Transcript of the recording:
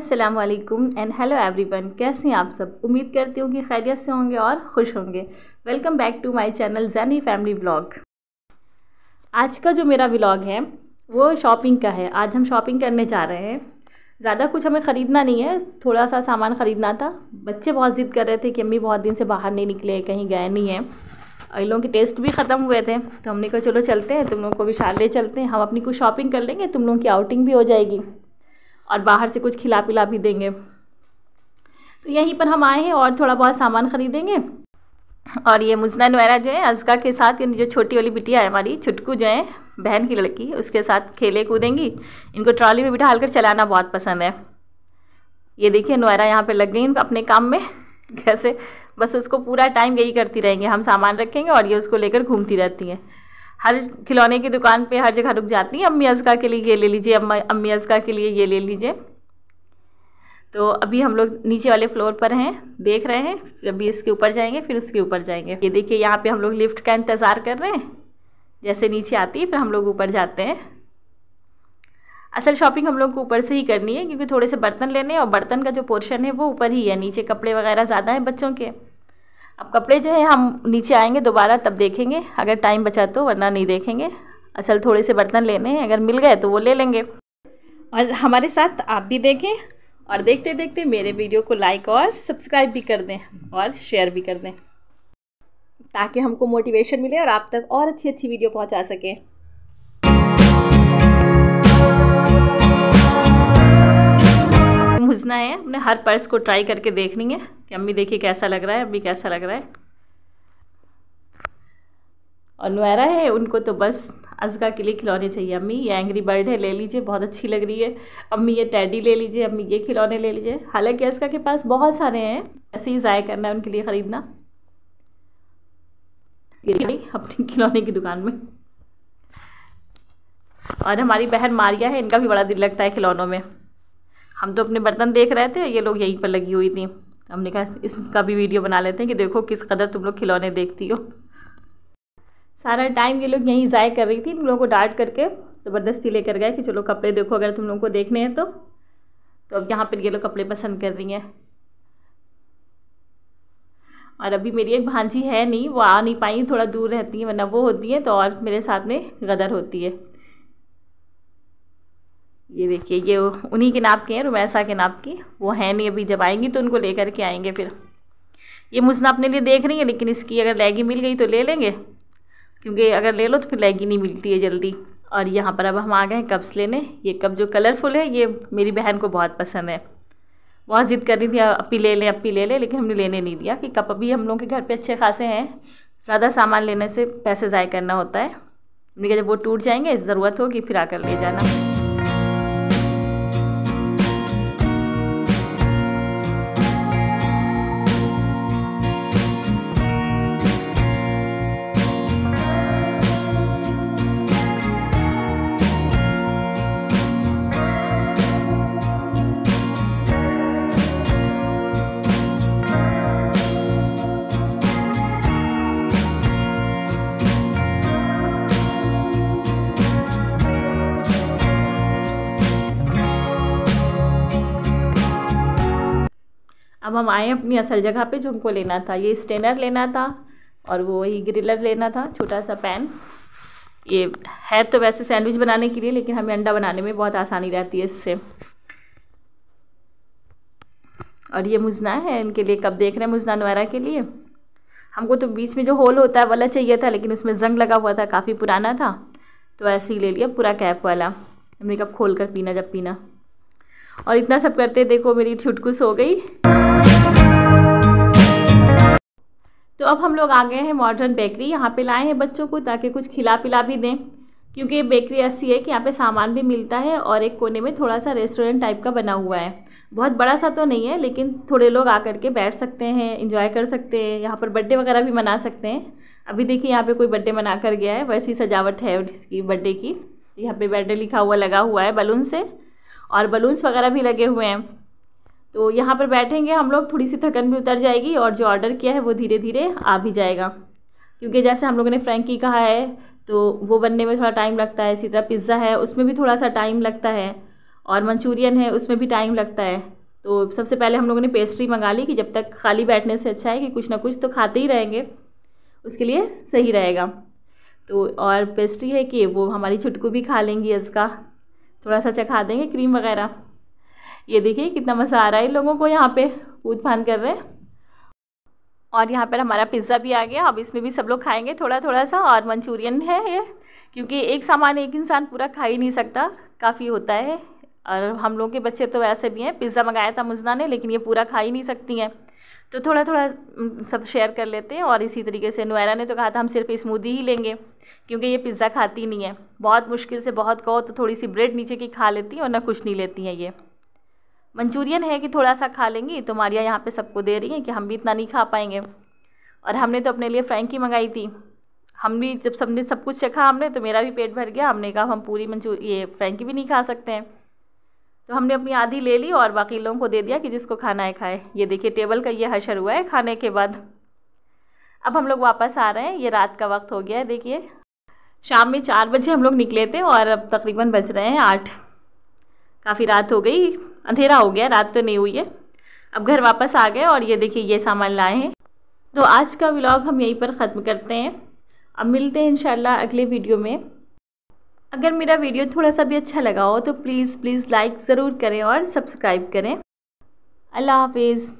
अस्सलाम वालेकुम and hello everyone कैसे हैं आप सब उम्मीद करती हूँ कि खैरियत से होंगे और खुश होंगे welcome back to my channel Jainy family vlog आज का जो मेरा व्लॉग है वो शॉपिंग का है आज हम शॉपिंग करने जा रहे हैं ज़्यादा कुछ हमें ख़रीदना नहीं है थोड़ा सा सामान ख़रीदना था बच्चे बहुत ज़िद कर रहे थे कि अम्मी बहुत दिन से बाहर नहीं निकले कहीं गए नहीं हैं इन लोगों के टेस्ट भी ख़त्म हुए थे तो हमने कहा चलो चलते हैं तुम लोगों को भी शाले चलते हैं हम अपनी कुछ शॉपिंग कर लेंगे तुम लोगों की आउटिंग भी हो जाएगी और बाहर से कुछ खिला पिला भी देंगे तो यहीं पर हम आए हैं और थोड़ा बहुत सामान ख़रीदेंगे और ये मुजना नोरा जो है अजका के साथ यानी जो छोटी वाली बिटिया है हमारी छुटकू जो है बहन की लड़की उसके साथ खेले कूदेंगी इनको ट्रॉली में बिठा कर चलाना बहुत पसंद है ये देखिए नोरा यहाँ पे लग गई इनको अपने काम में कैसे बस उसको पूरा टाइम यही करती रहेंगे हम सामान रखेंगे और ये उसको लेकर घूमती रहती हैं हर खिलौने की दुकान पे हर जगह रुक जाती हैं अम्मी अजका के लिए ये ले लीजिए अम्मा अम्मी अजका के लिए ये ले लीजिए तो अभी हम लोग नीचे वाले फ्लोर पर हैं देख रहे हैं अभी इसके ऊपर जाएंगे फिर उसके ऊपर जाएंगे ये देखिए यहाँ पे हम लोग लिफ्ट का इंतज़ार कर रहे हैं जैसे नीचे आती है फिर हम लोग ऊपर जाते हैं असल शॉपिंग हम लोग को ऊपर से ही करनी है क्योंकि थोड़े से बर्तन लेने और बर्तन का जो पोर्शन है वो ऊपर ही है नीचे कपड़े वगैरह ज़्यादा हैं बच्चों के अब कपड़े जो है हम नीचे आएंगे दोबारा तब देखेंगे अगर टाइम बचा तो वरना नहीं देखेंगे असल थोड़े से बर्तन लेने हैं अगर मिल गए तो वो ले लेंगे और हमारे साथ आप भी देखें और देखते देखते मेरे वीडियो को लाइक और सब्सक्राइब भी कर दें और शेयर भी कर दें ताकि हमको मोटिवेशन मिले और आप तक और अच्छी अच्छी वीडियो पहुंचा सकें भुजना है हमने हर पर्स को ट्राई करके देखनी है कि अम्मी देखिए कैसा लग रहा है अम्मी कैसा लग रहा है और नुएरा है उनको तो बस अजगा के लिए खिलौने चाहिए अम्मी ये एंग्री बर्ड है ले लीजिए बहुत अच्छी लग रही है अम्मी ये टैडी ले लीजिए अम्मी ये खिलौने ले लीजिए हालांकि अजगा के पास बहुत सारे हैं ऐसे ही ज़ाय करना है उनके लिए ख़रीदना अपनी खिलौने की दुकान में और हमारी बहन मारिया है इनका भी बड़ा दिल लगता है खिलौनों में हम तो अपने बर्तन देख रहे थे ये लोग यहीं पर लगी हुई थी हमने कहा इसका भी वीडियो बना लेते हैं कि देखो किस कदर तुम लोग खिलौने देखती हो सारा टाइम ये लोग यहीं ज़ाय कर रही थी इन लोगों को डांट करके ज़बरदस्ती लेकर गए कि चलो कपड़े देखो अगर तुम लोगों को देखने हैं तो तो अब यहाँ पर ये लोग कपड़े पसंद कर रही हैं और अभी मेरी एक भांजी है नहीं वो आ नहीं पाई थोड़ा दूर रहती हैं वरना वो होती हैं तो और मेरे साथ में गदर होती है ये देखिए ये उन्हीं के नाप के हैं रुमैसा के नाप की वो हैं नहीं अभी जब आएंगी तो उनको लेकर के आएंगे फिर ये मुझना अपने लिए देख रही है लेकिन इसकी अगर लैगी मिल गई तो ले लेंगे क्योंकि अगर ले लो तो फिर लैगी नहीं मिलती है जल्दी और यहाँ पर अब हम आ गए हैं कप्स लेने ये कप जो कलरफुल है ये मेरी बहन को बहुत पसंद है बहुत ज़िद कर रही थी अपी ले लें अपी ले लें लेकिन हमने लेने नहीं दिया कि कप अभी हम लोगों के घर पर अच्छे खासे हैं ज़्यादा सामान लेने से पैसे ज़ाय करना होता है हमने कहा जब वो टूट जाएंगे ज़रूरत होगी फिर आकर ले जाना अब हम आए अपनी असल जगह पे जो हमको लेना था ये स्टेनर लेना था और वो ही ग्रिलर लेना था छोटा सा पैन ये है तो वैसे सैंडविच बनाने के लिए लेकिन हमें अंडा बनाने में बहुत आसानी रहती है इससे और ये मुजना है इनके लिए कब देख रहे हैं मुजना नवारा के लिए हमको तो बीच में जो होल होता है वाला चाहिए था लेकिन उसमें जंग लगा हुआ था काफ़ी पुराना था तो ऐसे ही ले लिया पूरा कैप वाला हमने कब खोल कर पीना जब पीना और इतना सब करते देखो मेरी छुटकुस हो गई तो अब हम लोग आ गए हैं मॉडर्न बेकरी यहाँ पे लाए हैं बच्चों को ताकि कुछ खिला पिला भी दें क्योंकि ये बेकरी ऐसी है कि यहाँ पे सामान भी मिलता है और एक कोने में थोड़ा सा रेस्टोरेंट टाइप का बना हुआ है बहुत बड़ा सा तो नहीं है लेकिन थोड़े लोग आकर के बैठ सकते हैं इंजॉय कर सकते हैं यहाँ पर बर्थडे वगैरह भी मना सकते हैं अभी देखिए यहाँ पर कोई बर्थडे मना कर गया है वैसी सजावट है इसकी बर्थडे की यहाँ पर बर्थडे लिखा हुआ लगा हुआ है बलून से और बलून्स वगैरह भी लगे हुए हैं तो यहाँ पर बैठेंगे हम लोग थोड़ी सी थकन भी उतर जाएगी और जो ऑर्डर किया है वो धीरे धीरे आ भी जाएगा क्योंकि जैसे हम लोगों ने फ्रेंकी कहा है तो वो बनने में थोड़ा टाइम लगता है इसी तरह पिज़्ज़ा है उसमें भी थोड़ा सा टाइम लगता है और मंचूरियन है उसमें भी टाइम लगता है तो सबसे पहले हम लोगों ने पेस्ट्री मंगा ली कि जब तक खाली बैठने से अच्छा है कि कुछ ना कुछ तो खाते ही रहेंगे उसके लिए सही रहेगा तो और पेस्ट्री है कि वो हमारी छुटकू भी खा लेंगी इसका थोड़ा सा चखा देंगे क्रीम वगैरह ये देखिए कितना मज़ा आ रहा है लोगों को यहाँ पे कूद फान कर रहे हैं और यहाँ पर हमारा पिज़्ज़ा भी आ गया अब इसमें भी सब लोग खाएंगे थोड़ा थोड़ा सा और मंचूरियन है ये क्योंकि एक सामान एक इंसान पूरा खा ही नहीं सकता काफ़ी होता है और हम लोगों के बच्चे तो ऐसे भी हैं पिज़्ज़ा मंगाया था मुजना ने लेकिन ये पूरा खा ही नहीं सकती हैं तो थोड़ा थोड़ा सब शेयर कर लेते हैं और इसी तरीके से नुएरा ने तो कहा था हम सिर्फ स्मूदी ही लेंगे क्योंकि ये पिज़्ज़ा खाती नहीं है बहुत मुश्किल से बहुत कहो तो थोड़ी सी ब्रेड नीचे की खा लेती हैं और ना कुछ नहीं लेती हैं ये मंचूरियन है कि थोड़ा सा खा लेंगी तो मारिया यहाँ पे सबको दे रही है कि हम भी इतना नहीं खा पाएंगे और हमने तो अपने लिए फ्रेंकी मंगाई थी हम भी जब सबने सब कुछ चखा हमने तो मेरा भी पेट भर गया हमने कहा हम पूरी मंचू ये फ्रेंकी भी नहीं खा सकते हैं तो हमने अपनी आधी ले ली और बाकी लोगों को दे दिया कि जिसको खाना है खाए ये देखिए टेबल का ये हशर हुआ है खाने के बाद अब हम लोग वापस आ रहे हैं ये रात का वक्त हो गया है देखिए शाम में चार बजे हम लोग निकले थे और अब तकरीबन बज रहे हैं आठ काफ़ी रात हो गई अंधेरा हो गया रात तो नहीं हुई है अब घर वापस आ गए और ये देखिए ये सामान लाए हैं तो आज का व्लॉग हम यहीं पर ख़त्म करते हैं अब मिलते हैं इंशाल्लाह अगले वीडियो में अगर मेरा वीडियो थोड़ा सा भी अच्छा लगा हो तो प्लीज़ प्लीज़ लाइक ज़रूर करें और सब्सक्राइब करें अल्लाह हाफिज़